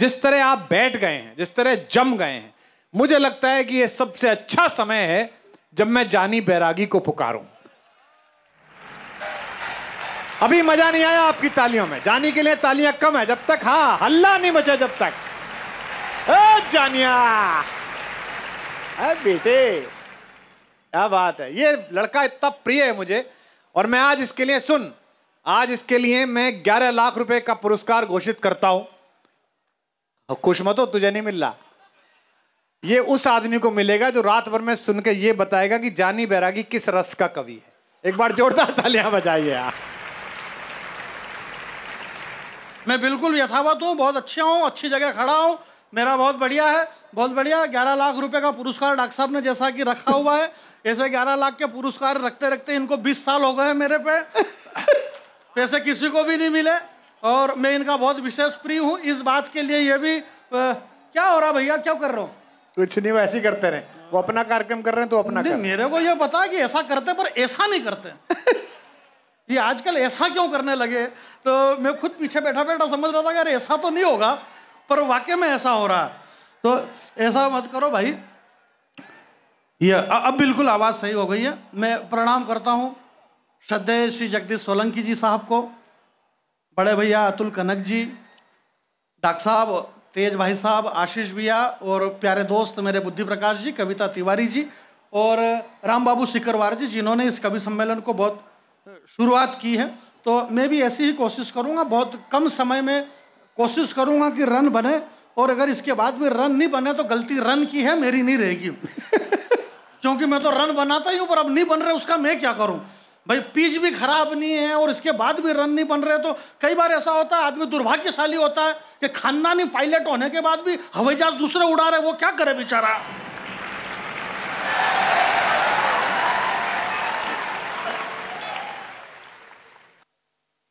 जिस तरह आप बैठ गए हैं जिस तरह जम गए हैं मुझे लगता है कि यह सबसे अच्छा समय है जब मैं जानी बैरागी को पुकारूं अभी मजा नहीं आया आपकी तालियों में जानी के लिए तालियां कम है जब तक हाँ हल्ला नहीं मचा जब तक ए जानिया अरे बेटे क्या बात है ये लड़का इतना प्रिय है मुझे और मैं आज इसके लिए सुन आज इसके लिए मैं 11 लाख रुपए का पुरस्कार घोषित करता हूं खुश मत हो तुझे नहीं मिल रहा ये उस आदमी को मिलेगा जो रात भर में सुन के ये बताएगा कि जानी बैरागी किस रस का कवि है एक बार जोरदार तालियां बजाइए आप मैं बिल्कुल यथावत हूँ बहुत अच्छा हूँ अच्छी जगह खड़ा हूँ मेरा बहुत बढ़िया है बहुत बढ़िया ग्यारह लाख रुपए का पुरस्कार डॉक्टर साहब ने जैसा कि रखा हुआ है ऐसे ग्यारह लाख के पुरस्कार रखते रखते इनको बीस साल हो गए मेरे पे पैसे किसी को भी नहीं मिले और मैं इनका बहुत विशेष प्रिय हूँ इस बात के लिए ये भी आ, क्या हो रहा भैया क्या कर रहे हो कुछ नहीं वैसे करते रहे वो अपना कार्यक्रम कर रहे हैं तो अपना नहीं, मेरे को ये पता कि ऐसा करते पर ऐसा नहीं करते ये आजकल ऐसा क्यों करने लगे तो मैं खुद पीछे बैठा बैठा समझ रहा था यार ऐसा तो नहीं होगा पर वाक्य में ऐसा हो रहा है तो ऐसा मत करो भाई ये अब बिल्कुल आवाज़ सही हो गई है मैं प्रणाम करता हूँ श्रद्धेय श्री जगदीश सोलंकी जी साहब को बड़े भैया अतुल कनक जी डॉक्टर साहब तेज भाई साहब आशीष भैया और प्यारे दोस्त मेरे बुद्धि प्रकाश जी कविता तिवारी जी और राम बाबू सिकरवार जी जिन्होंने इस कवि सम्मेलन को बहुत शुरुआत की है तो मैं भी ऐसी ही कोशिश करूँगा बहुत कम समय में कोशिश करूँगा कि रन बने और अगर इसके बाद में रन नहीं बने तो गलती रन की है मेरी नहीं रहेगी क्योंकि मैं तो रन बनाता ही हूँ पर अब नहीं बन रहे उसका मैं क्या करूँ भाई पीच भी खराब नहीं है और इसके बाद भी रन नहीं बन रहे तो कई बार ऐसा होता है आदमी दुर्भाग्यशाली होता है कि खानदानी पायलट होने के बाद भी हवाई जहाज दूसरे उड़ा रहे वो क्या करे बेचारा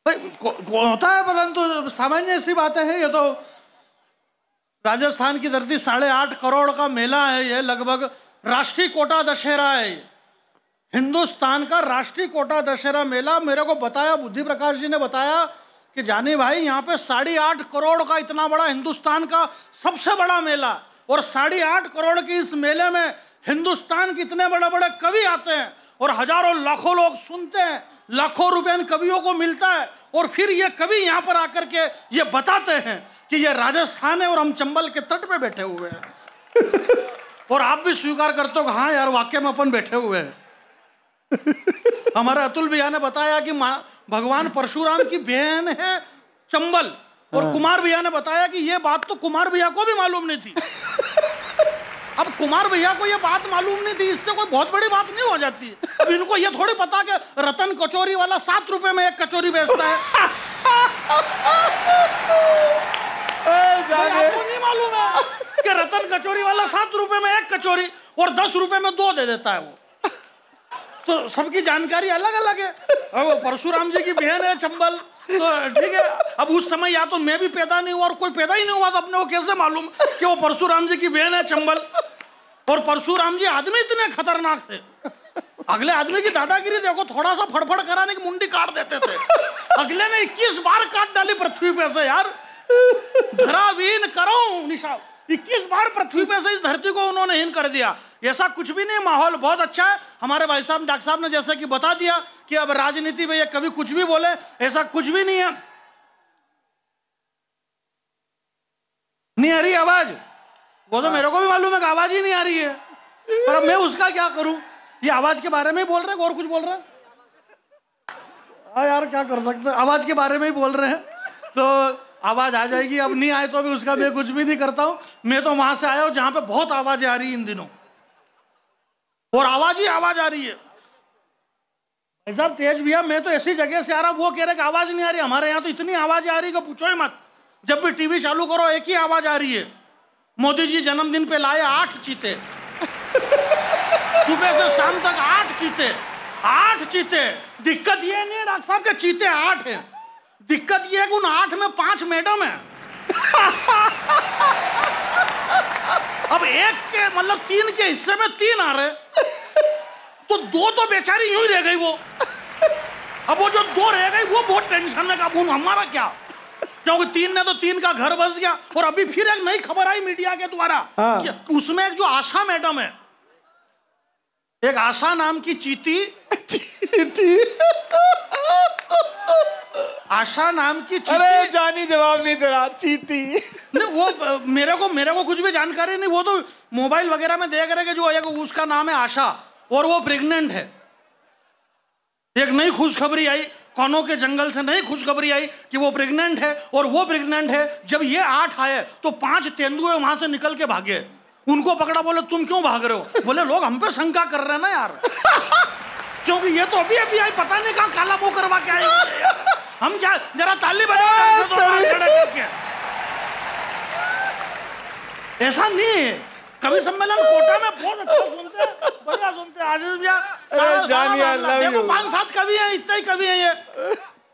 भाई को, को होता है परंतु सामान्य ऐसी बातें हैं ये तो राजस्थान की धरती साढ़े आठ करोड़ का मेला है ये लगभग राष्ट्रीय कोटा दशहरा है हिंदुस्तान का राष्ट्रीय कोटा दशहरा मेला मेरे को बताया बुद्धि प्रकाश जी ने बताया कि जाने भाई यहाँ पे साढ़े आठ करोड़ का इतना बड़ा हिंदुस्तान का सबसे बड़ा मेला और साढ़े आठ करोड़ की इस मेले में हिंदुस्तान के इतने बड़े बड़े कवि आते हैं और हजारों लाखों लोग सुनते हैं लाखों रुपये इन कवियों को मिलता है और फिर ये कवि यहाँ पर आकर के ये बताते हैं कि ये राजस्थान है और हम चंबल के तट पर बैठे हुए हैं और आप भी स्वीकार करते हो हाँ यार वाक्य में अपन बैठे हुए हैं हमारा अतुल भैया ने बताया कि भगवान परशुराम की बहन है चंबल और हाँ। कुमार भैया ने बताया कि ये बात तो कुमार भैया को भी मालूम नहीं थी अब कुमार भैया को ये बात मालूम नहीं थी इससे कोई बहुत बड़ी बात नहीं हो जाती अब इनको ये थोड़ी पता कि रतन कचोरी वाला सात रुपए में एक कचोरी बेचता है तो नहीं मालूम है कि रतन कचोरी वाला सात रुपए में एक कचोरी और दस रुपए में दो दे देता है वो तो सबकी जानकारी अलग अलग है अब परशुराम जी की बहन है चंबल तो ठीक है अब उस समय या तो मैं भी पैदा नहीं हुआ और कोई पैदा ही नहीं हुआ तो अपने को कैसे मालूम कि वो परशुराम जी की बहन है चंबल और परशुराम जी आदमी इतने खतरनाक थे अगले आदमी की दादागिरी देखो थोड़ा सा फड़फड़ कराने की मुंडी काट देते थे अगले ने इक्कीस बार काट डाली पृथ्वी पे से यार धरावीन करो निशा इक्कीस बार पृथ्वी में से इस धरती को उन्होंने हीन कर दिया ऐसा कुछ भी नहीं माहौल बहुत अच्छा है हमारे भाई साहब डॉक्टर साहब ने जैसा कि बता दिया कि अब राजनीति में ये कभी कुछ भी बोले ऐसा कुछ भी नहीं है नहीं आ रही आवाज वो तो हाँ। मेरे को भी मालूम है कि आवाज ही नहीं आ रही है पर मैं उसका क्या करूं ये आवाज के बारे में ही बोल रहे हैं और कुछ बोल रहे हैं हाँ यार क्या कर सकते आवाज के बारे में ही बोल रहे हैं तो आवाज आ जाएगी अब नहीं आए तो भी उसका मैं कुछ भी नहीं करता हूं मैं तो वहां से आया हूं जहां पे बहुत आवाजें आ रही है इन दिनों और आवाज ही आवाज आ रही है साहब तेज भैया मैं तो ऐसी जगह से आ रहा वो कह रहे कि आवाज नहीं आ रही हमारे यहाँ तो इतनी आवाज आ रही कि पूछो ही मत जब भी टीवी चालू करो एक ही आवाज आ रही है मोदी जी जन्मदिन पे लाए आठ चीते सुबह से शाम तक आठ चीते आठ चीते दिक्कत ये नहीं है डॉक्टर साहब के चीते आठ हैं दिक्कत ये है कि उन आठ में पांच मैडम है अब एक के मतलब तीन के हिस्से में तीन आ रहे तो दो तो बेचारी यूं ही रह गई वो अब वो जो दो रह गई वो बहुत टेंशन में काबू हमारा क्या क्योंकि तीन ने तो तीन का घर बस गया और अभी फिर एक नई खबर आई मीडिया के द्वारा हाँ। उसमें एक जो आशा मैडम है एक आशा नाम की चीती चीती आशा नाम की अरे जानी जवाब नहीं दे रहा चीती नहीं वो मेरे को मेरे को कुछ भी जानकारी नहीं वो तो मोबाइल वगैरह में देख रहे जो उसका नाम है आशा और वो प्रेग्नेंट है एक नई खुशखबरी आई कौनों के जंगल से नई खुशखबरी आई कि वो प्रेग्नेंट है और वो प्रेग्नेंट है जब ये आठ आए तो पांच तेंदुए वहां से निकल के भागे उनको पकड़ा बोले तुम क्यों भाग रहे हो बोले लोग हम पे शंका कर रहे हैं ना यार क्योंकि ये तो अभी अभी आई पता नहीं कहा काला वो करवा के आए हम क्या जरा ताली बजाओ ऐसा नहीं है कवि सम्मेलन कोटा में बहुत अच्छा सुनते हैं बढ़िया सुनते हैं आजीज भैया देखो पांच सात कवि हैं इतने ही कवि हैं ये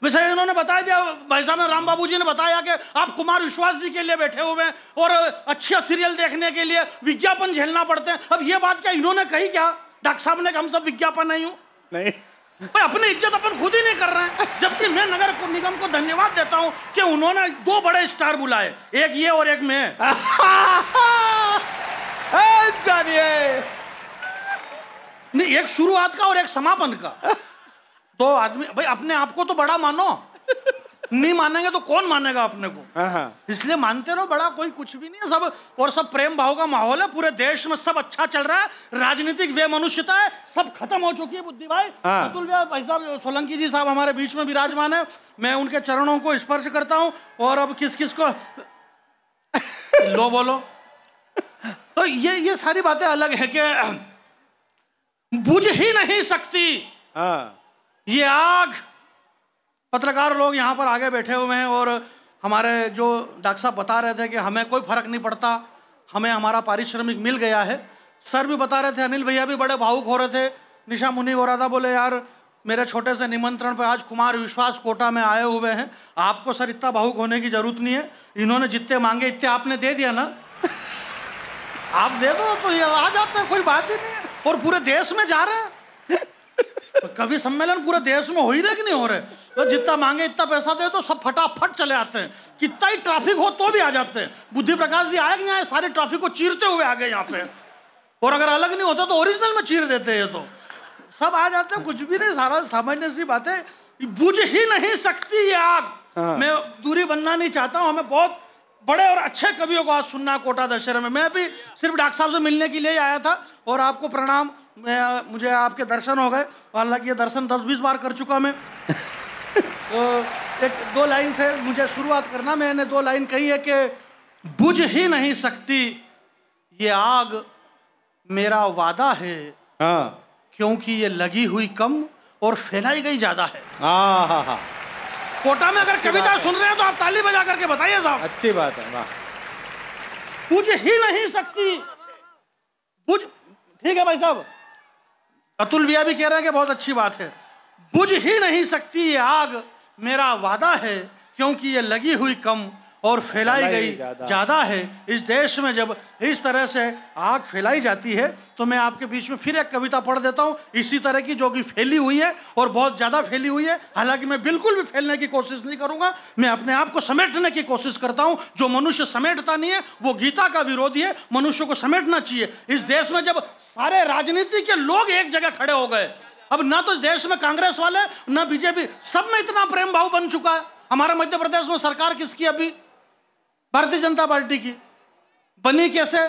विषय इन्होंने बताया दिया भाई साहब ने राम बाबू जी ने बताया कि आप कुमार विश्वास जी के लिए बैठे हुए हैं और अच्छा सीरियल देखने के लिए विज्ञापन झेलना पड़ते हैं अब ये बात क्या इन्होंने कही क्या डॉक्टर साहब ने कहा हम सब विज्ञापन नहीं हूँ नहीं भाई अपनी इज्जत अपन खुद ही नहीं कर रहे हैं जबकि मैं नगर निगम को धन्यवाद देता हूँ कि उन्होंने दो बड़े स्टार बुलाए एक ये और एक मैं जानिए नहीं एक शुरुआत का और एक समापन का दो आदमी भाई अपने आप को तो बड़ा मानो नहीं मानेंगे तो कौन मानेगा अपने को हाँ, हाँ। इसलिए मानते रहो बड़ा कोई कुछ भी नहीं है सब और सब प्रेम भाव का माहौल है पूरे देश में सब अच्छा चल रहा है राजनीतिक वे मनुष्यता है सब खत्म हो चुकी है बुद्धि भाई हाँ। अतुल भाई साहब सोलंकी जी साहब हमारे बीच में विराजमान है मैं उनके चरणों को स्पर्श करता हूँ और अब किस किस को लो बोलो तो ये ये सारी बातें अलग है कि बुझ ही नहीं सकती ये आग पत्रकार लोग यहाँ पर आगे बैठे हुए हैं और हमारे जो डॉक्टर साहब बता रहे थे कि हमें कोई फ़र्क नहीं पड़ता हमें हमारा पारिश्रमिक मिल गया है सर भी बता रहे थे अनिल भैया भी बड़े भावुक हो रहे थे निशा मुनि हो रहा था बोले यार मेरे छोटे से निमंत्रण पर आज कुमार विश्वास कोटा में आए हुए हैं आपको सर इतना भावुक होने की जरूरत नहीं है इन्होंने जितने मांगे इतने आपने दे दिया ना आप दे दो तो ये आ जाते हैं कोई बात ही नहीं है और पूरे देश में जा रहे हैं कवि सम्मेलन पूरे देश में हो ही रहे कि नहीं हो रहे तो जितना मांगे इतना पैसा दे तो सब फटाफट चले आते हैं कितना ही ट्रैफिक हो तो भी आ जाते हैं बुद्धि प्रकाश जी आए कि आए सारे ट्रैफिक को चीरते हुए आ गए यहाँ पे और अगर अलग नहीं होता तो ओरिजिनल में चीर देते हैं तो सब आ जाते हैं कुछ भी नहीं सारा सामान्य सी बात है बुझ ही नहीं सकती ये आग हाँ। मैं दूरी बनना नहीं चाहता हूँ हमें बहुत बड़े और अच्छे कवियों को आज सुनना कोटा दशहरा में मैं भी सिर्फ डॉक्टर साहब से मिलने के लिए आया था और आपको प्रणाम मुझे आपके दर्शन हो गए हालांकि ये दर्शन दस बीस बार कर चुका मैं तो एक दो लाइन से मुझे शुरुआत करना मैंने दो लाइन कही है कि बुझ ही नहीं सकती ये आग मेरा वादा है हाँ। क्योंकि ये लगी हुई कम और फैलाई गई ज़्यादा है हाँ हाँ हाँ कोटा में अगर कविता सुन रहे हैं तो आप ताली बजा करके बताइए साहब अच्छी बात है बुझ ही नहीं सकती बुझ ठीक है भाई साहब अतुल भैया भी कह रहे हैं कि बहुत अच्छी बात है बुझ ही नहीं सकती ये आग मेरा वादा है क्योंकि ये लगी हुई कम और फैलाई गई ज़्यादा है इस देश में जब इस तरह से आग फैलाई जाती है तो मैं आपके बीच में फिर एक कविता पढ़ देता हूँ इसी तरह की जो कि फैली हुई है और बहुत ज़्यादा फैली हुई है हालांकि मैं बिल्कुल भी फैलने की कोशिश नहीं करूँगा मैं अपने आप को समेटने की कोशिश करता हूँ जो मनुष्य समेटता नहीं है वो गीता का विरोधी है मनुष्य को समेटना चाहिए इस देश में जब सारे राजनीति के लोग एक जगह खड़े हो गए अब ना तो देश में कांग्रेस वाले ना बीजेपी सब में इतना प्रेम भाव बन चुका है हमारे मध्य प्रदेश में सरकार किसकी अभी भारतीय जनता पार्टी की बनी कैसे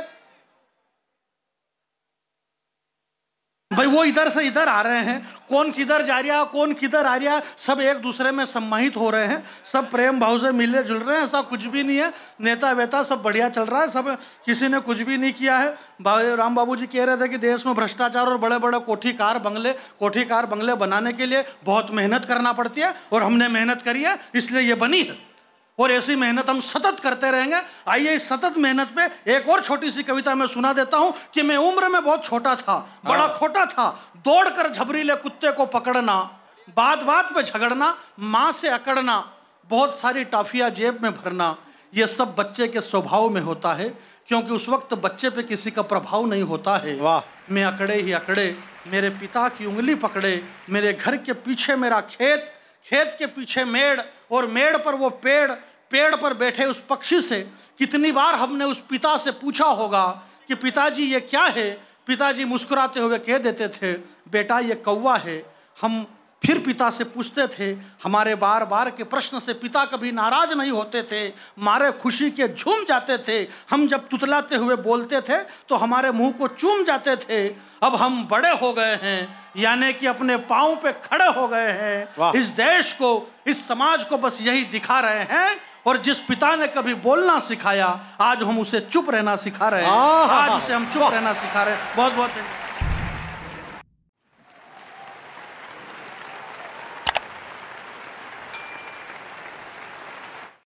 भाई वो इधर से इधर आ रहे हैं कौन किधर जा रहा है कौन किधर आ रहा है सब एक दूसरे में सम्माहित हो रहे हैं सब प्रेम भाव से मिले जुल रहे हैं ऐसा कुछ भी नहीं है नेता वेता सब बढ़िया चल रहा है सब किसी ने कुछ भी नहीं किया है राम बाबू जी कह रहे थे कि देश में भ्रष्टाचार और बड़े बड़े कोठी कार बंगले कोठी कार बंगले बनाने के लिए बहुत मेहनत करना पड़ती है और हमने मेहनत करी है इसलिए ये बनी है और ऐसी मेहनत हम सतत करते रहेंगे आइए इस सतत मेहनत पे एक और छोटी सी कविता मैं सुना देता हूँ कि मैं उम्र में बहुत छोटा था बड़ा हाँ। खोटा था दौड़ कर झबरीले कुत्ते को पकड़ना बात बात पे झगड़ना माँ से अकड़ना बहुत सारी टाफिया जेब में भरना ये सब बच्चे के स्वभाव में होता है क्योंकि उस वक्त बच्चे पे किसी का प्रभाव नहीं होता है वाह मैं अकड़े ही अकड़े मेरे पिता की उंगली पकड़े मेरे घर के पीछे मेरा खेत खेत के पीछे मेड़ और मेड़ पर वो पेड़ पेड़ पर बैठे उस पक्षी से कितनी बार हमने उस पिता से पूछा होगा कि पिताजी ये क्या है पिताजी मुस्कुराते हुए कह देते थे बेटा ये कौवा है हम फिर पिता से पूछते थे हमारे बार बार के प्रश्न से पिता कभी नाराज नहीं होते थे मारे खुशी के झूम जाते थे हम जब तुतलाते हुए बोलते थे तो हमारे मुंह को चूम जाते थे अब हम बड़े हो गए हैं यानी कि अपने पाँव पे खड़े हो गए हैं इस देश को इस समाज को बस यही दिखा रहे हैं और जिस पिता ने कभी बोलना सिखाया आज हम उसे चुप रहना सिखा रहे हैं आज उसे हम चुप रहना सिखा रहे हैं बहुत बहुत